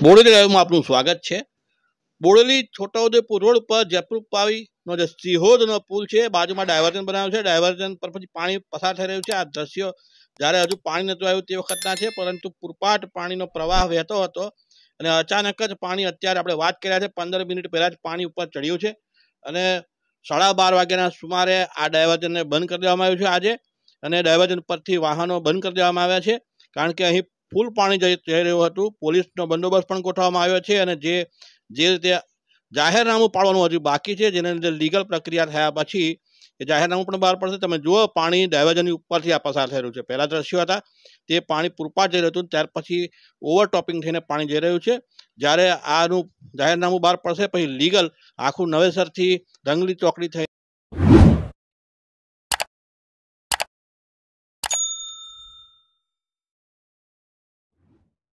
બોડેલી લાઈવમાં આપનું સ્વાગત છે બોડેલી છોટાઉદેપુર રોડ પર જયપુર પાવીનો જે સિહોદનો પુલ છે બાજુમાં ડાયવર્ઝન બનાવ્યું છે ડાયવર્ઝન પર પછી પાણી પસાર થઈ રહ્યું છે આ દ્રશ્યો જ્યારે હજુ પાણી નહોતું આવ્યું તે વખતના છે પરંતુ પુરપાટ પાણીનો પ્રવાહ વહેતો હતો અને અચાનક જ પાણી અત્યારે આપણે વાત કર્યા છે પંદર મિનિટ પહેલાં જ પાણી ઉપર ચડ્યું છે અને સાડા બાર વાગ્યાના સુમારે આ ડાયવર્ઝનને બંધ કરી દેવામાં આવ્યું છે આજે અને ડાયવર્ઝન પરથી વાહનો બંધ કરી દેવામાં આવ્યા છે કારણ કે અહીં ફૂલ પાણી જઈ રહ્યું હતું પોલીસનો બંદોબસ્ત પણ ગોઠવવામાં આવ્યો છે અને જે જે રીતે જાહેરનામું પાડવાનું હજુ બાકી છે જેના લીધે લીગલ પ્રક્રિયા થયા પછી એ જાહેરનામું પણ બહાર પડશે તમે જુઓ પાણી ડાયવર્જનની ઉપરથી આ પસાર થઈ રહ્યું છે પહેલાં દ્રશ્યો હતા તે પાણી પૂરપાટ જઈ રહ્યું હતું ત્યાર પછી ઓવરટોપિંગ થઈને પાણી જઈ રહ્યું છે જ્યારે આનું જાહેરનામું બહાર પડશે પછી લીગલ આખું નવેસરથી રંગલી ચોકડી થઈ